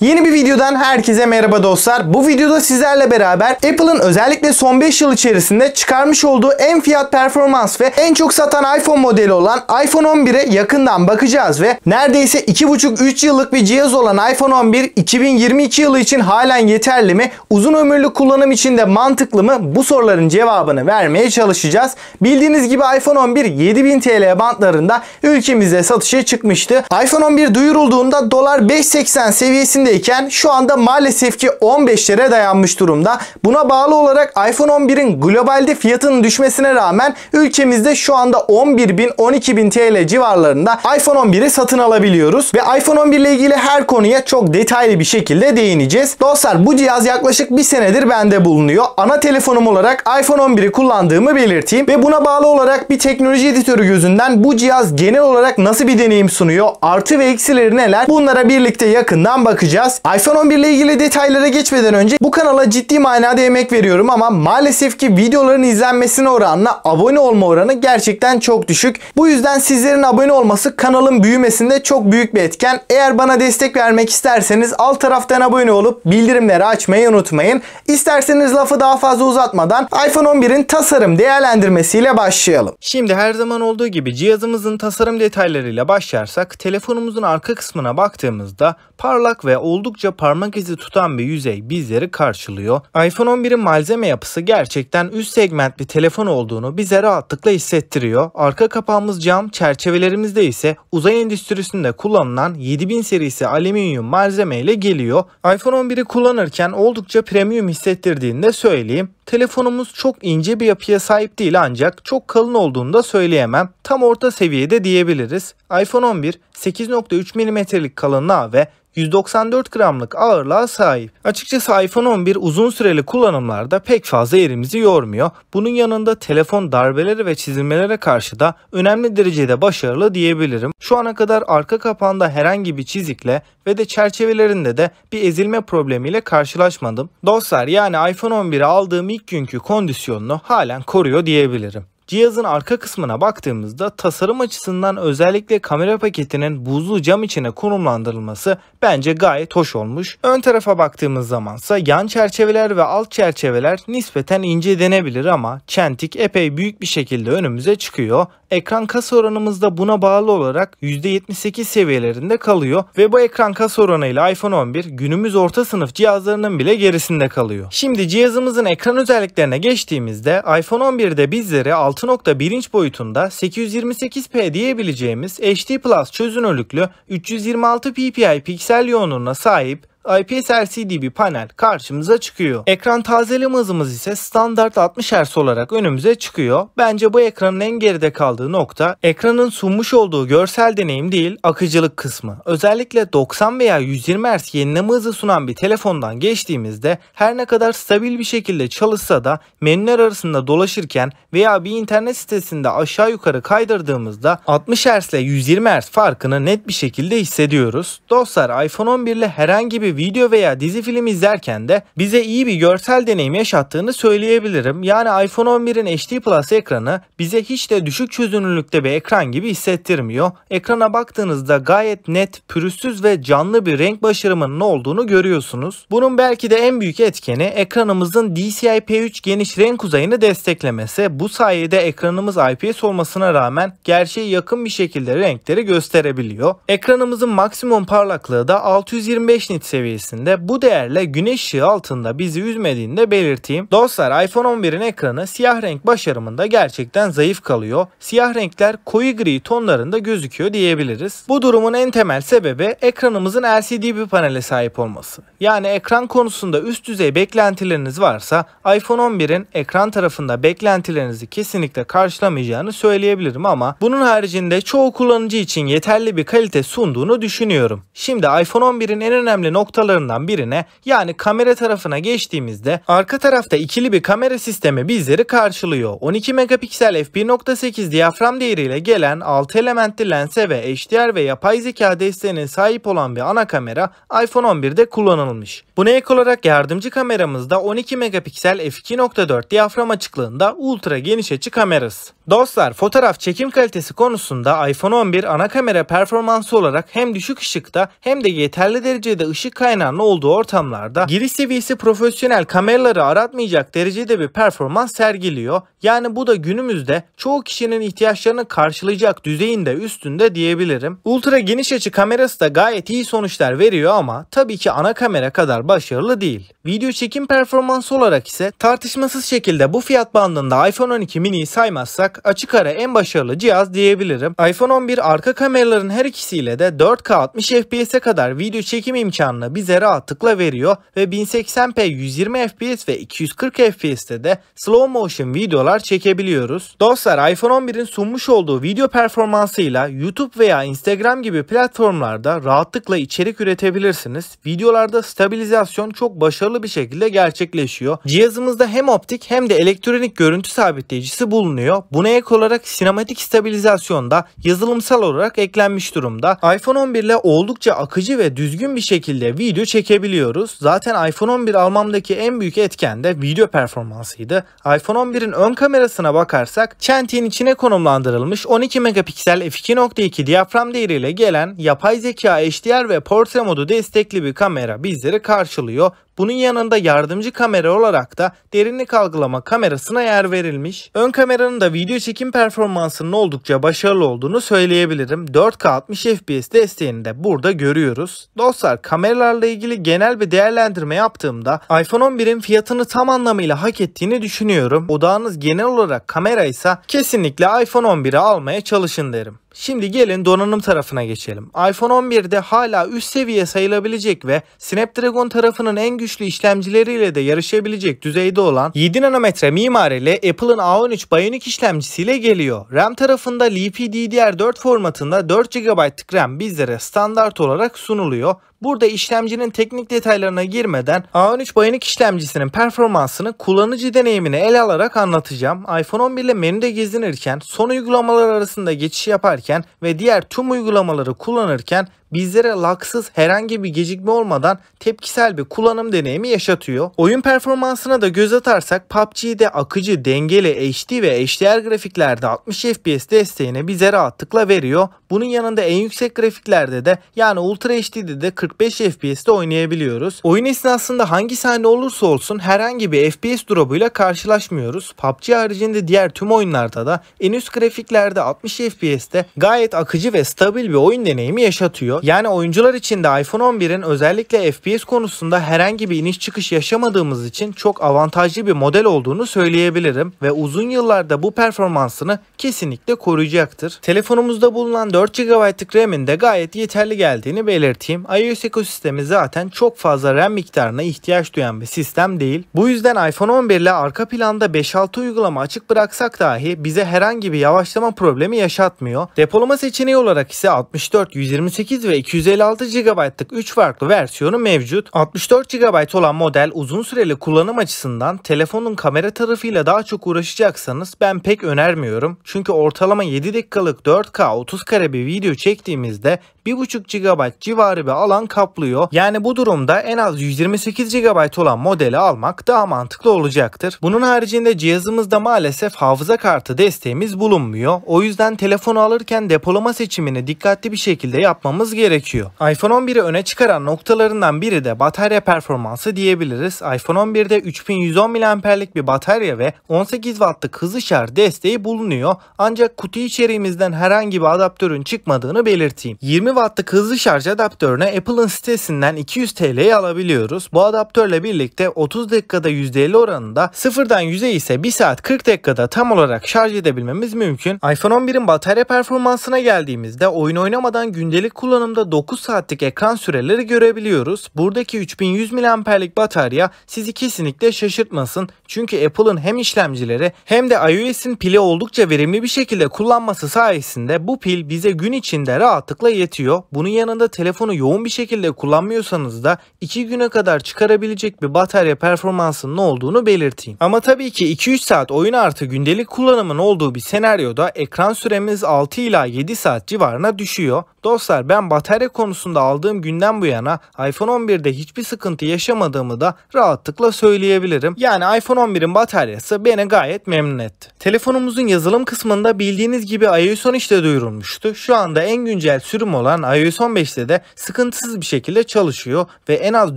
Yeni bir videodan herkese merhaba dostlar. Bu videoda sizlerle beraber Apple'ın özellikle son 5 yıl içerisinde çıkarmış olduğu en fiyat performans ve en çok satan iPhone modeli olan iPhone 11'e yakından bakacağız ve neredeyse 2,5-3 yıllık bir cihaz olan iPhone 11 2022 yılı için halen yeterli mi? Uzun ömürlü kullanım için de mantıklı mı? Bu soruların cevabını vermeye çalışacağız. Bildiğiniz gibi iPhone 11 7000 TL bantlarında ülkemizde satışa çıkmıştı. iPhone 11 duyurulduğunda dolar 5.80 seviyesinde üzerindeyken şu anda maalesef ki 15 15'lere dayanmış durumda. Buna bağlı olarak iPhone 11'in globalde fiyatının düşmesine rağmen ülkemizde şu anda 11.000-12.000 TL civarlarında iPhone 11'i satın alabiliyoruz. Ve iPhone 11 ile ilgili her konuya çok detaylı bir şekilde değineceğiz. Dostlar bu cihaz yaklaşık bir senedir bende bulunuyor. Ana telefonum olarak iPhone 11'i kullandığımı belirteyim. Ve buna bağlı olarak bir teknoloji editörü gözünden bu cihaz genel olarak nasıl bir deneyim sunuyor? Artı ve eksileri neler? Bunlara birlikte yakından bakacağız konuşacağız. iPhone 11 ile ilgili detaylara geçmeden önce bu kanala ciddi manada emek veriyorum ama maalesef ki videoların izlenmesine oranla abone olma oranı gerçekten çok düşük. Bu yüzden sizlerin abone olması kanalın büyümesinde çok büyük bir etken. Eğer bana destek vermek isterseniz alt taraftan abone olup bildirimleri açmayı unutmayın. İsterseniz lafı daha fazla uzatmadan iPhone 11'in tasarım değerlendirmesiyle başlayalım. Şimdi her zaman olduğu gibi cihazımızın tasarım detaylarıyla başlarsak telefonumuzun arka kısmına baktığımızda parlak ve oldukça parmak izi tutan bir yüzey bizleri karşılıyor. iPhone 11'in malzeme yapısı gerçekten üst segment bir telefon olduğunu bize rahatlıkla hissettiriyor. Arka kapağımız cam, çerçevelerimizde ise uzay endüstrisinde kullanılan 7000 serisi alüminyum malzeme ile geliyor. iPhone 11'i kullanırken oldukça premium hissettirdiğini de söyleyeyim. Telefonumuz çok ince bir yapıya sahip değil ancak çok kalın olduğunu da söyleyemem. Tam orta seviyede diyebiliriz. iPhone 11 8.3 mm'lik kalınlığa ve 194 gramlık ağırlığa sahip. Açıkçası iPhone 11 uzun süreli kullanımlarda pek fazla yerimizi yormuyor. Bunun yanında telefon darbeleri ve çizilmelere karşı da önemli derecede başarılı diyebilirim. Şu ana kadar arka kapağında herhangi bir çizikle ve de çerçevelerinde de bir ezilme problemiyle karşılaşmadım. Dostlar yani iPhone 11'i aldığım ilk günkü kondisyonunu halen koruyor diyebilirim. Cihazın arka kısmına baktığımızda tasarım açısından özellikle kamera paketinin buzlu cam içine konumlandırılması bence gayet hoş olmuş. Ön tarafa baktığımız zamansa yan çerçeveler ve alt çerçeveler nispeten ince denebilir ama çentik epey büyük bir şekilde önümüze çıkıyor. Ekran kasa oranımızda buna bağlı olarak %78 seviyelerinde kalıyor ve bu ekran kasa oranıyla iPhone 11 günümüz orta sınıf cihazlarının bile gerisinde kalıyor. Şimdi cihazımızın ekran özelliklerine geçtiğimizde iPhone 11'de bizlere 6 6.1 inç boyutunda 828p diyebileceğimiz HD Plus çözünürlüklü 326 ppi piksel yoğunluğuna sahip IPS LCD bir panel karşımıza çıkıyor. Ekran tazeleme hızımız ise standart 60 Hz olarak önümüze çıkıyor. Bence bu ekranın en geride kaldığı nokta ekranın sunmuş olduğu görsel deneyim değil akıcılık kısmı. Özellikle 90 veya 120 Hz yenileme hızı sunan bir telefondan geçtiğimizde her ne kadar stabil bir şekilde çalışsa da menüler arasında dolaşırken veya bir internet sitesinde aşağı yukarı kaydırdığımızda 60 Hz ile 120 Hz farkını net bir şekilde hissediyoruz. Dostlar iPhone 11 ile herhangi bir video veya dizi film izlerken de bize iyi bir görsel deneyim yaşattığını söyleyebilirim. Yani iPhone 11'in HD Plus ekranı bize hiç de düşük çözünürlükte bir ekran gibi hissettirmiyor. Ekrana baktığınızda gayet net, pürüzsüz ve canlı bir renk başarımının olduğunu görüyorsunuz. Bunun belki de en büyük etkeni ekranımızın DCI-P3 geniş renk uzayını desteklemesi. Bu sayede ekranımız IPS olmasına rağmen gerçeğe yakın bir şekilde renkleri gösterebiliyor. Ekranımızın maksimum parlaklığı da 625 nit seviyesinde seviyesinde bu değerle güneş ışığı altında bizi üzmediğini de belirteyim. Dostlar iPhone 11'in ekranı siyah renk başarımında gerçekten zayıf kalıyor. Siyah renkler koyu gri tonlarında gözüküyor diyebiliriz. Bu durumun en temel sebebi ekranımızın LCD bir panele sahip olması. Yani ekran konusunda üst düzey beklentileriniz varsa iPhone 11'in ekran tarafında beklentilerinizi kesinlikle karşılamayacağını söyleyebilirim ama bunun haricinde çoğu kullanıcı için yeterli bir kalite sunduğunu düşünüyorum. Şimdi iPhone 11'in en önemli noktası noktalarından birine yani kamera tarafına geçtiğimizde arka tarafta ikili bir kamera sistemi bizleri karşılıyor. 12 megapiksel f1.8 diyafram değeriyle gelen 6 elementli lense ve HDR ve yapay zeka desteğine sahip olan bir ana kamera iPhone 11'de kullanılmış. Buna ek olarak yardımcı kameramızda 12 megapiksel f2.4 diyafram açıklığında ultra geniş açı kamerası. Dostlar fotoğraf çekim kalitesi konusunda iPhone 11 ana kamera performansı olarak hem düşük ışıkta hem de yeterli derecede ışık kaynağının olduğu ortamlarda giriş seviyesi profesyonel kameraları aratmayacak derecede bir performans sergiliyor. Yani bu da günümüzde çoğu kişinin ihtiyaçlarını karşılayacak düzeyinde üstünde diyebilirim. Ultra geniş açı kamerası da gayet iyi sonuçlar veriyor ama tabii ki ana kamera kadar başarılı değil. Video çekim performansı olarak ise tartışmasız şekilde bu fiyat bandında iPhone 12 mini'yi saymazsak açık ara en başarılı cihaz diyebilirim. iPhone 11 arka kameraların her ikisiyle de 4K 60 FPS'e kadar video çekim imkanları ayarını bize rahatlıkla veriyor ve 1080p 120 fps ve 240 fps'te de slow motion videolar çekebiliyoruz. Dostlar iPhone 11'in sunmuş olduğu video performansıyla YouTube veya Instagram gibi platformlarda rahatlıkla içerik üretebilirsiniz. Videolarda stabilizasyon çok başarılı bir şekilde gerçekleşiyor. Cihazımızda hem optik hem de elektronik görüntü sabitleyicisi bulunuyor. Buna ek olarak sinematik stabilizasyon da yazılımsal olarak eklenmiş durumda. iPhone 11 ile oldukça akıcı ve düzgün bir şekilde video çekebiliyoruz. Zaten iPhone 11 almamdaki en büyük etken de video performansıydı. iPhone 11'in ön kamerasına bakarsak çentiğin içine konumlandırılmış 12 megapiksel f2.2 diyafram değeriyle gelen yapay zeka HDR ve portre modu destekli bir kamera bizleri karşılıyor. Bunun yanında yardımcı kamera olarak da derinlik algılama kamerasına yer verilmiş. Ön kameranın da video çekim performansının oldukça başarılı olduğunu söyleyebilirim. 4K 60 FPS desteğini de burada görüyoruz. Dostlar kameralarla ilgili genel bir değerlendirme yaptığımda iPhone 11'in fiyatını tam anlamıyla hak ettiğini düşünüyorum. Odağınız genel olarak kamera ise kesinlikle iPhone 11'i almaya çalışın derim. Şimdi gelin donanım tarafına geçelim. iPhone 11'de hala üst seviye sayılabilecek ve Snapdragon tarafının en güçlü güçlü işlemcileriyle de yarışabilecek düzeyde olan 7 nanometre mimarili Apple'ın A13 Bionic işlemcisiyle geliyor. RAM tarafında lpddr 4 formatında 4 GB RAM bizlere standart olarak sunuluyor. Burada işlemcinin teknik detaylarına girmeden A13 Bionic işlemcisinin performansını kullanıcı deneyimini ele alarak anlatacağım. iPhone 11 ile menüde gezinirken, son uygulamalar arasında geçiş yaparken ve diğer tüm uygulamaları kullanırken bizlere laksız herhangi bir gecikme olmadan tepkisel bir kullanım deneyimi yaşatıyor. Oyun performansına da göz atarsak PUBG'de akıcı, dengeli, HD ve HDR grafiklerde 60 FPS desteğini bize rahatlıkla veriyor. Bunun yanında en yüksek grafiklerde de yani Ultra HD'de de 40 45 FPS'te oynayabiliyoruz. Oyun esnasında hangi sahne olursa olsun herhangi bir FPS dropuyla karşılaşmıyoruz. PUBG haricinde diğer tüm oyunlarda da en üst grafiklerde 60 FPS'te gayet akıcı ve stabil bir oyun deneyimi yaşatıyor. Yani oyuncular için de iPhone 11'in özellikle FPS konusunda herhangi bir iniş çıkış yaşamadığımız için çok avantajlı bir model olduğunu söyleyebilirim ve uzun yıllarda bu performansını kesinlikle koruyacaktır. Telefonumuzda bulunan 4 GB'lık RAM'in de gayet yeterli geldiğini belirteyim. iOS iOS ekosistemi zaten çok fazla RAM miktarına ihtiyaç duyan bir sistem değil. Bu yüzden iPhone 11 ile arka planda 5-6 uygulama açık bıraksak dahi bize herhangi bir yavaşlama problemi yaşatmıyor. Depolama seçeneği olarak ise 64, 128 ve 256 GB'lık 3 farklı versiyonu mevcut. 64 GB olan model uzun süreli kullanım açısından telefonun kamera tarafıyla daha çok uğraşacaksanız ben pek önermiyorum. Çünkü ortalama 7 dakikalık 4K 30 kare bir video çektiğimizde 1.5 GB civarı bir alan kaplıyor. Yani bu durumda en az 128 GB olan modeli almak daha mantıklı olacaktır. Bunun haricinde cihazımızda maalesef hafıza kartı desteğimiz bulunmuyor. O yüzden telefonu alırken depolama seçimini dikkatli bir şekilde yapmamız gerekiyor. iPhone 11'i öne çıkaran noktalarından biri de batarya performansı diyebiliriz. iPhone 11'de 3110 mAh'lik bir batarya ve 18 wattlık hızlı şarj desteği bulunuyor. Ancak kutu içeriğimizden herhangi bir adaptörün çıkmadığını belirteyim. 20 wattlık hızlı şarj adaptörüne Apple Apple'ın sitesinden 200 TL'ye alabiliyoruz. Bu adaptörle birlikte 30 dakikada %50 oranında sıfırdan 100'e ise 1 saat 40 dakikada tam olarak şarj edebilmemiz mümkün. iPhone 11'in batarya performansına geldiğimizde oyun oynamadan gündelik kullanımda 9 saatlik ekran süreleri görebiliyoruz. Buradaki 3100 mAh'lik batarya sizi kesinlikle şaşırtmasın. Çünkü Apple'ın hem işlemcileri hem de iOS'in pili oldukça verimli bir şekilde kullanması sayesinde bu pil bize gün içinde rahatlıkla yetiyor. Bunun yanında telefonu yoğun bir şekilde şekilde kullanmıyorsanız da 2 güne kadar çıkarabilecek bir batarya performansının olduğunu belirteyim. Ama tabii ki 2-3 saat oyun artı gündelik kullanımın olduğu bir senaryoda ekran süremiz 6 ila 7 saat civarına düşüyor. Dostlar ben batarya konusunda aldığım günden bu yana iPhone 11'de hiçbir sıkıntı yaşamadığımı da rahatlıkla söyleyebilirim. Yani iPhone 11'in bataryası beni gayet memnun etti. Telefonumuzun yazılım kısmında bildiğiniz gibi iOS 13'te duyurulmuştu. Şu anda en güncel sürüm olan iOS 15'te de sıkıntısız bir şekilde çalışıyor ve en az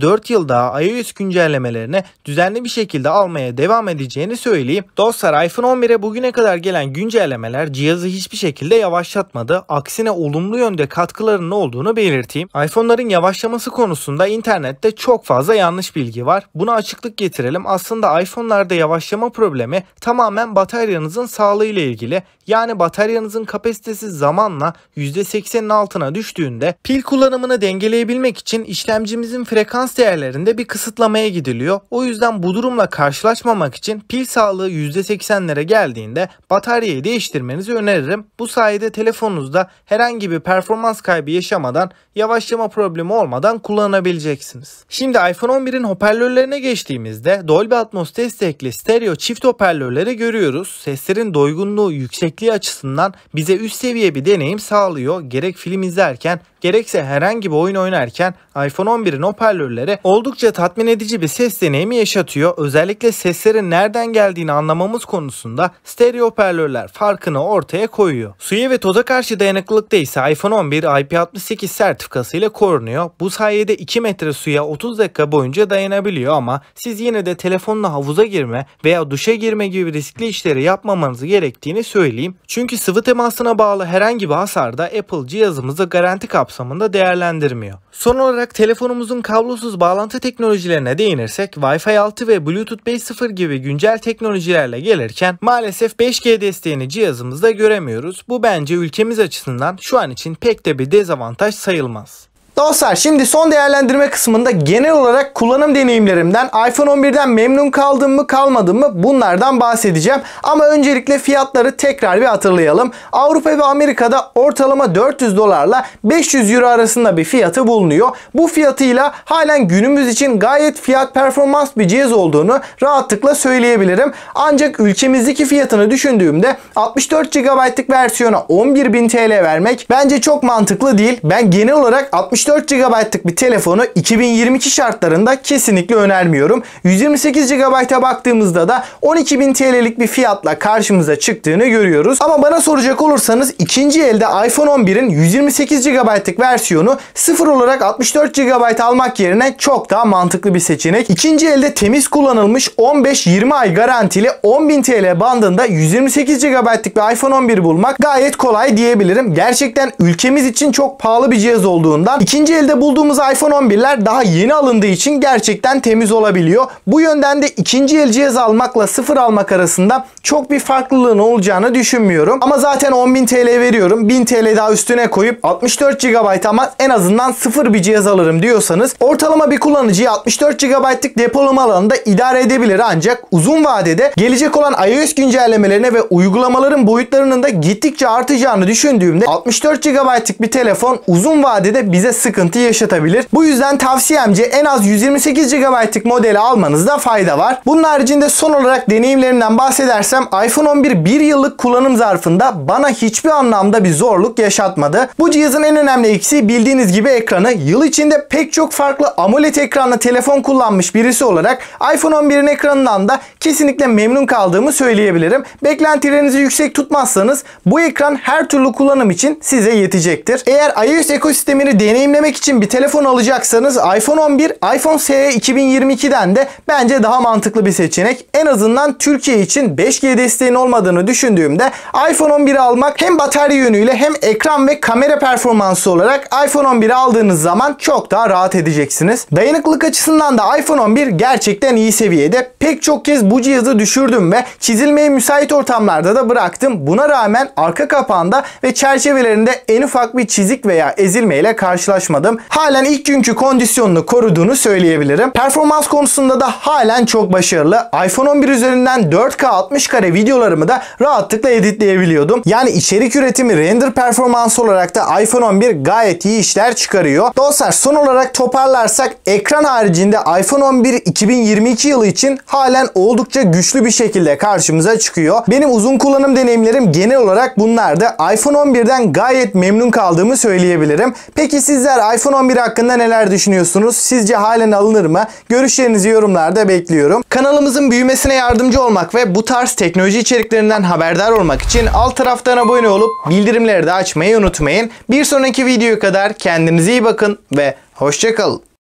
4 yıl daha iOS güncellemelerini düzenli bir şekilde almaya devam edeceğini söyleyeyim. Dostlar iPhone 11'e bugüne kadar gelen güncellemeler cihazı hiçbir şekilde yavaşlatmadı. Aksine olumlu yönde katkılarının olduğunu belirteyim. iPhone'ların yavaşlaması konusunda internette çok fazla yanlış bilgi var. Buna açıklık getirelim. Aslında iPhone'larda yavaşlama problemi tamamen bataryanızın sağlığı ile ilgili. Yani bataryanızın kapasitesi zamanla %80'in altına düştüğünde pil kullanımını dengeleyebilirsiniz verebilmek için işlemcimizin frekans değerlerinde bir kısıtlamaya gidiliyor. O yüzden bu durumla karşılaşmamak için pil sağlığı %80'lere geldiğinde bataryayı değiştirmenizi öneririm. Bu sayede telefonunuzda herhangi bir performans kaybı yaşamadan yavaşlama problemi olmadan kullanabileceksiniz. Şimdi iPhone 11'in hoparlörlerine geçtiğimizde Dolby Atmos destekli stereo çift hoparlörleri görüyoruz. Seslerin doygunluğu yüksekliği açısından bize üst seviye bir deneyim sağlıyor. Gerek film izlerken gerekse herhangi bir oyun oynarken iPhone 11'in hoparlörleri oldukça tatmin edici bir ses deneyimi yaşatıyor. Özellikle seslerin nereden geldiğini anlamamız konusunda stereo hoparlörler farkını ortaya koyuyor. Suya ve toza karşı dayanıklılıkta ise iPhone 11 IP68 sertifikasıyla korunuyor. Bu sayede 2 metre suya 30 dakika boyunca dayanabiliyor ama siz yine de telefonla havuza girme veya duşa girme gibi riskli işleri yapmamanız gerektiğini söyleyeyim. Çünkü sıvı temasına bağlı herhangi bir hasarda Apple cihazımızı garanti kapsamında kapsamında değerlendirmiyor. Son olarak telefonumuzun kablosuz bağlantı teknolojilerine değinirsek Wi-Fi 6 ve Bluetooth 5.0 gibi güncel teknolojilerle gelirken maalesef 5G desteğini cihazımızda göremiyoruz. Bu bence ülkemiz açısından şu an için pek de bir dezavantaj sayılmaz. Dostlar şimdi son değerlendirme kısmında genel olarak kullanım deneyimlerimden iPhone 11'den memnun kaldım mı kalmadım mı bunlardan bahsedeceğim. Ama öncelikle fiyatları tekrar bir hatırlayalım. Avrupa ve Amerika'da ortalama 400 dolarla 500 euro arasında bir fiyatı bulunuyor. Bu fiyatıyla halen günümüz için gayet fiyat performans bir cihaz olduğunu rahatlıkla söyleyebilirim. Ancak ülkemizdeki fiyatını düşündüğümde 64 GB'lık versiyona 11.000 TL vermek bence çok mantıklı değil. Ben genel olarak 64 64 GB'lık bir telefonu 2022 şartlarında kesinlikle önermiyorum. 128 GB'a baktığımızda da 12.000 TL'lik bir fiyatla karşımıza çıktığını görüyoruz. Ama bana soracak olursanız ikinci elde iPhone 11'in 128 GB'lık versiyonu sıfır olarak 64 GB almak yerine çok daha mantıklı bir seçenek. İkinci elde temiz kullanılmış 15-20 ay garantili 10.000 TL bandında 128 GB'lık bir iPhone 11 bulmak gayet kolay diyebilirim. Gerçekten ülkemiz için çok pahalı bir cihaz olduğundan ikinci İkinci elde bulduğumuz iPhone 11'ler daha yeni alındığı için gerçekten temiz olabiliyor. Bu yönden de ikinci el cihaz almakla sıfır almak arasında çok bir farklılığın olacağını düşünmüyorum. Ama zaten 10.000 TL veriyorum. 1000 TL daha üstüne koyup 64 GB ama en azından sıfır bir cihaz alırım diyorsanız ortalama bir kullanıcıyı 64 GB'lık depolama alanında idare edebilir ancak uzun vadede gelecek olan iOS güncellemelerine ve uygulamaların boyutlarının da gittikçe artacağını düşündüğümde 64 GB'lık bir telefon uzun vadede bize sıkıntı yaşatabilir. Bu yüzden tavsiyemce en az 128 GB'lık modeli almanızda fayda var. Bunun haricinde son olarak deneyimlerimden bahsedersem iPhone 11 1 yıllık kullanım zarfında bana hiçbir anlamda bir zorluk yaşatmadı. Bu cihazın en önemli eksiği bildiğiniz gibi ekranı. Yıl içinde pek çok farklı AMOLED ekranlı telefon kullanmış birisi olarak iPhone 11'in ekranından da kesinlikle memnun kaldığımı söyleyebilirim. Beklentilerinizi yüksek tutmazsanız bu ekran her türlü kullanım için size yetecektir. Eğer iOS ekosistemini deneyim deneyimlemek için bir telefon alacaksanız iPhone 11, iPhone SE 2022'den de bence daha mantıklı bir seçenek. En azından Türkiye için 5G desteğinin olmadığını düşündüğümde iPhone 11'i almak hem batarya yönüyle hem ekran ve kamera performansı olarak iPhone 11'i aldığınız zaman çok daha rahat edeceksiniz. Dayanıklılık açısından da iPhone 11 gerçekten iyi seviyede. Pek çok kez bu cihazı düşürdüm ve çizilmeye müsait ortamlarda da bıraktım. Buna rağmen arka kapağında ve çerçevelerinde en ufak bir çizik veya ezilmeyle karşılaştım uğraşmadım. Halen ilk günkü kondisyonunu koruduğunu söyleyebilirim. Performans konusunda da halen çok başarılı. iPhone 11 üzerinden 4K 60 kare videolarımı da rahatlıkla editleyebiliyordum. Yani içerik üretimi render performansı olarak da iPhone 11 gayet iyi işler çıkarıyor. Dostlar son olarak toparlarsak ekran haricinde iPhone 11 2022 yılı için halen oldukça güçlü bir şekilde karşımıza çıkıyor. Benim uzun kullanım deneyimlerim genel olarak bunlardı. iPhone 11'den gayet memnun kaldığımı söyleyebilirim. Peki sizler Sizler iPhone 11 hakkında neler düşünüyorsunuz? Sizce halen alınır mı? Görüşlerinizi yorumlarda bekliyorum. Kanalımızın büyümesine yardımcı olmak ve bu tarz teknoloji içeriklerinden haberdar olmak için alt taraftan abone olup bildirimleri de açmayı unutmayın. Bir sonraki videoya kadar kendinize iyi bakın ve hoşçakalın.